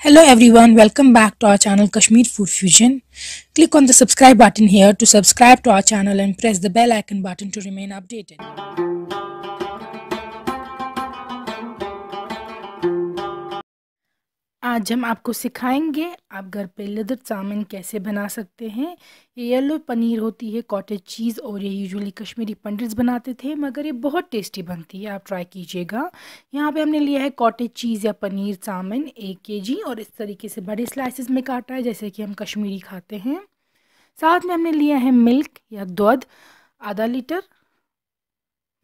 Hello everyone, welcome back to our channel Kashmir Food Fusion. Click on the subscribe button here to subscribe to our channel and press the bell icon button to remain updated. आज हम आपको सिखाएंगे आप घर पे लदर chowmein कैसे बना सकते हैं ये येलो पनीर होती है कॉटेज चीज़ और ये यूजुअली कश्मीरी पंडिट्स बनाते थे मगर ये बहुत टेस्टी बनती है आप ट्राई कीजिएगा यहाँ पे हमने लिया है कॉटेज चीज़ या पनीर चाउमिन एक के जी और इस तरीके से बड़े स्लाइसिस में काटा है जैसे कि हम कश्मीरी खाते हैं साथ में हमने लिया है मिल्क या दूध आधा लीटर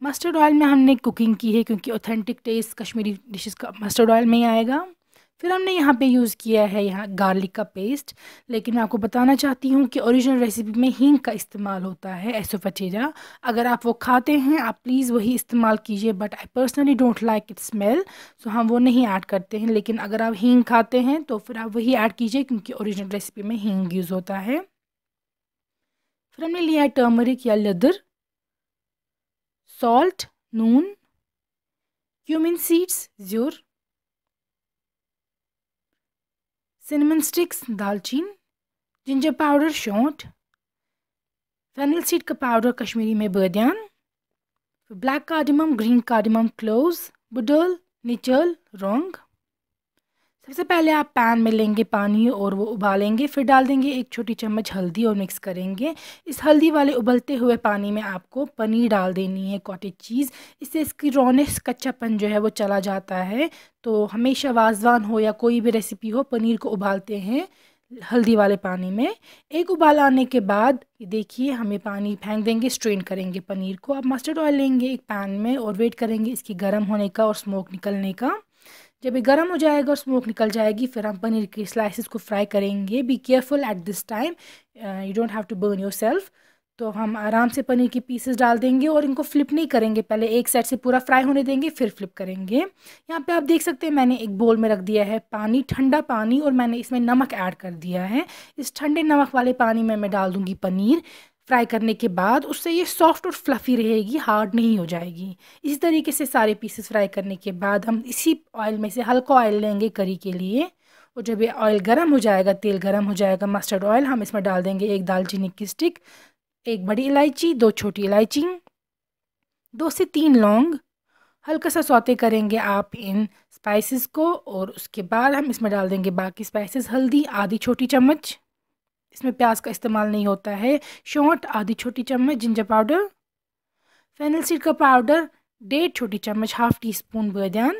मस्टर्ड ऑयल में हमने कुकिंग की है क्योंकि ऑथेंटिक टेस्ट कश्मीरी डिशेस का मस्टर्ड ऑयल में ही आएगा फिर हमने यहाँ पे यूज़ किया है यहाँ गार्लिक का पेस्ट लेकिन मैं आपको बताना चाहती हूँ कि ओरिजिनल रेसिपी में हींग का इस्तेमाल होता है एसोफेटेरा अगर आप वो खाते हैं आप प्लीज़ वही इस्तेमाल कीजिए but I personally don't like it smell so हम वो नहीं ऐड करते हैं लेकिन अगर आप हींग खाते हैं तो फिर आप वही ऐड कीजिए क्योंकि ओरिजिनल रेसिपी में हींग यूज़ होता है फिर हमने लिया है टर्मरिक या लदर सॉल्ट नून क्यूमिन सीड्स ज़्यूर सिनेमन स्टिक्स दालचीन जिंजर पाउडर शौंठ फेनल सीड का पाउडर कश्मीरी में बदयान black cardamom green cardamom clove बुडल निचल रोंग सबसे पहले आप पैन में लेंगे पानी और वो उबालेंगे फिर डाल देंगे एक छोटी चम्मच हल्दी और मिक्स करेंगे इस हल्दी वाले उबलते हुए पानी में आपको पनीर डाल देनी है कॉटेज चीज़ इससे इसकी रोनेस कच्चापन जो है वो चला जाता है तो हमेशा वाजवान हो या कोई भी रेसिपी हो पनीर को उबालते हैं हल्दी वाले पानी में एक उबाल आने के बाद देखिए हमें पानी फेंक देंगे स्ट्रेन करेंगे पनीर को आप मस्टर्ड ऑयल लेंगे एक पैन में और वेट करेंगे इसके गर्म होने का और स्मोक निकलने का जब ये गर्म हो जाएगा और स्मोक निकल जाएगी फिर हम पनीर के स्लाइसिस को फ्राई करेंगे be careful at this time you don't have to burn your self तो हम आराम से पनीर के पीसेस डाल देंगे और इनको फ्लिप नहीं करेंगे पहले एक साइड से पूरा फ्राई होने देंगे फिर फ्लिप करेंगे यहाँ पे आप देख सकते हैं मैंने एक बोल में रख दिया है पानी ठंडा पानी और मैंने इसमें नमक ऐड कर दिया है इस ठंडे नमक वाले पानी में मैं डाल दूँगी पनीर फ्राई करने के बाद उससे ये सॉफ्ट और फ्लफ़ी रहेगी हार्ड नहीं हो जाएगी इसी तरीके से सारे पीसेस फ्राई करने के बाद हम इसी ऑयल में से हल्का ऑयल लेंगे करी के लिए और जब ये ऑयल गर्म हो जाएगा तेल गर्म हो जाएगा मस्टर्ड ऑयल हम इसमें डाल देंगे एक दालचीनी की स्टिक एक बड़ी इलायची दो छोटी इलायची दो से तीन लौंग हल्का सा सौते करेंगे आप इन स्पाइसेस को और उसके बाद हम इसमें डाल देंगे बाकी स्पाइसेस हल्दी आधी छोटी चम्मच इसमें प्याज का इस्तेमाल नहीं होता है शॉर्ट आधी छोटी चम्मच जिंजर पाउडर फेनल सीड का पाउडर डेढ़ छोटी चम्मच हाफ टी स्पून बैदान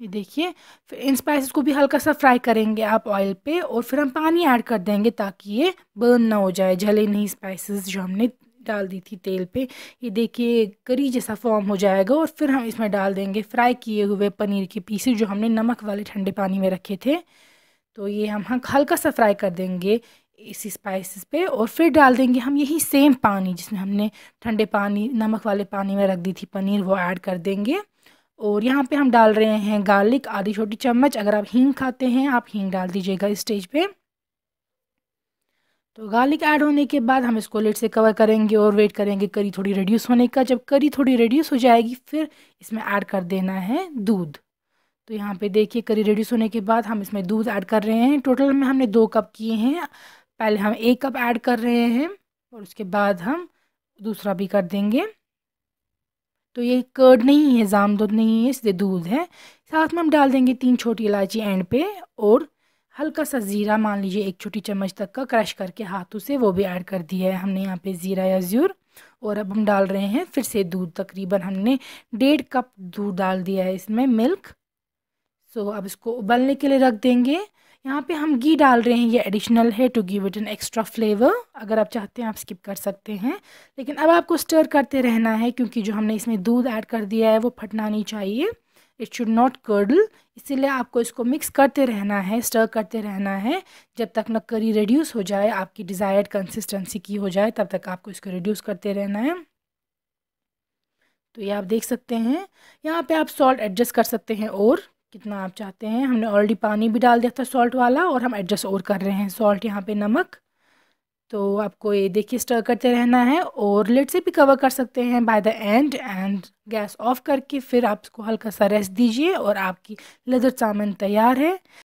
ये देखिए फिर इन स्पाइसेस को भी हल्का सा फ्राई करेंगे आप ऑयल पे और फिर हम पानी ऐड कर देंगे ताकि ये बर्न ना हो जाए जले नहीं स्पाइसेस जो हमने डाल दी थी तेल पे ये देखिए करी जैसा फॉर्म हो जाएगा और फिर हम इसमें डाल देंगे फ्राई किए हुए पनीर के पीसेस जो हमने नमक वाले ठंडे पानी में रखे थे तो ये हम हल्का सा फ्राई कर देंगे इसी स्पाइसेस पे और फिर डाल देंगे हम यही सेम पानी जिसमें हमने ठंडे पानी नमक वाले पानी में रख दी थी पनीर वो ऐड कर देंगे और यहाँ पे हम डाल रहे हैं गार्लिक आधी छोटी चम्मच अगर आप हींग खाते हैं आप हींग डाल दीजिएगा इस स्टेज पे तो गार्लिक ऐड होने के बाद हम इसको लेट से कवर करेंगे और वेट करेंगे करी थोड़ी रिड्यूस होने का जब करी थोड़ी रिड्यूस हो जाएगी फिर इसमें ऐड कर देना है दूध तो यहाँ पे देखिए करी रेड्यूस होने के बाद हम इसमें दूध ऐड कर रहे हैं टोटल में हमने दो कप किए हैं पहले हम एक कप ऐड कर रहे हैं और उसके बाद हम दूसरा भी कर देंगे तो ये कर्ड नहीं है जाम दूध नहीं है इसलिए दूध है साथ में हम डाल देंगे तीन छोटी इलायची एंड पे और हल्का सा ज़ीरा मान लीजिए एक छोटी चम्मच तक का क्रश करके हाथों से वो भी ऐड कर दिया है हमने यहाँ पे ज़ीरा या ज़्यूर और अब हम डाल रहे हैं फिर से दूध तकरीबन हमने डेढ़ कप दूध डाल दिया है इसमें मिल्क सो so, अब इसको उबलने के लिए रख देंगे यहाँ पे हम घी डाल रहे हैं ये एडिशनल है to give it an extra flavour अगर आप चाहते हैं आप स्किप कर सकते हैं लेकिन अब आपको स्टर करते रहना है क्योंकि जो हमने इसमें दूध ऐड कर दिया है वो फटना नहीं चाहिए इट शुड नॉट कर्डल इसीलिए आपको इसको मिक्स करते रहना है स्टर करते रहना है जब तक न करी रिड्यूस हो जाए आपकी डिज़ायर्ड कंसिस्टेंसी की हो जाए तब तक आपको इसको रिड्यूस करते रहना है तो ये आप देख सकते हैं यहाँ पे आप सॉल्ट एडजस्ट कर सकते हैं और कितना आप चाहते हैं हमने ऑलरेडी पानी भी डाल दिया था सॉल्ट वाला और हम एडजस्ट और कर रहे हैं सॉल्ट यहाँ पे नमक तो आपको ये देखिए स्टर करते रहना है और लेट से भी कवर कर सकते हैं by the end and gas off करके फिर आप इसको हल्का सा रेस्ट दीजिए और आपकी लजर चामन तैयार है